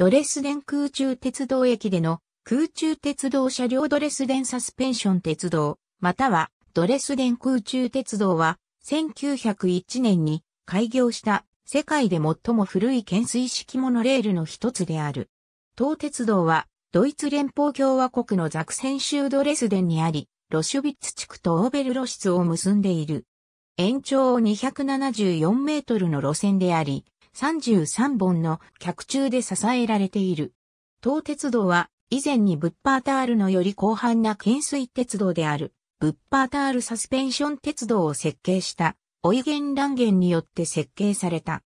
ドレスデン空中鉄道駅での空中鉄道車両ドレスデンサスペンション鉄道、またはドレスデン空中鉄道は1901年に開業した世界で最も古い懸垂式モノレールの一つである。東鉄道はドイツ連邦共和国のザクセン州ドレスデンにあり、ロシュビッツ地区とオーベルロシツを結んでいる。延長274メートルの路線であり、33本の脚柱で支えられている。東鉄道は以前にブッパータールのより広範な懸垂鉄道である、ブッパータールサスペンション鉄道を設計した、オイゲンランゲンによって設計された。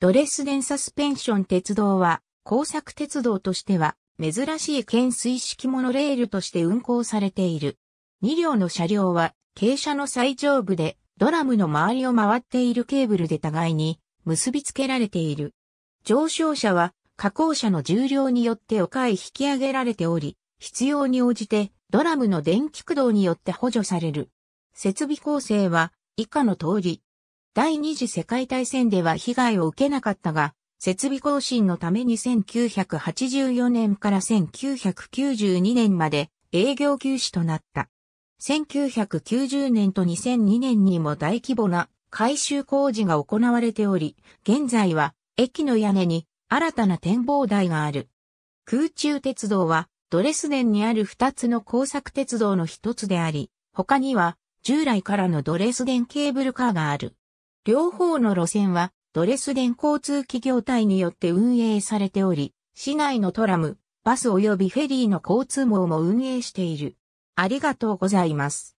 ドレスデンサスペンション鉄道は、工作鉄道としては、珍しい懸垂式モノレールとして運行されている。2両の車両は、傾斜の最上部で、ドラムの周りを回っているケーブルで互いに結びつけられている。上昇車は加工車の重量によって丘へ引き上げられており、必要に応じてドラムの電気駆動によって補助される。設備構成は以下の通り。第二次世界大戦では被害を受けなかったが、設備更新のために1984年から1992年まで営業休止となった。1990年と2002年にも大規模な改修工事が行われており、現在は駅の屋根に新たな展望台がある。空中鉄道はドレスデンにある2つの工作鉄道の1つであり、他には従来からのドレスデンケーブルカーがある。両方の路線はドレスデン交通企業体によって運営されており、市内のトラム、バス及びフェリーの交通網も運営している。ありがとうございます。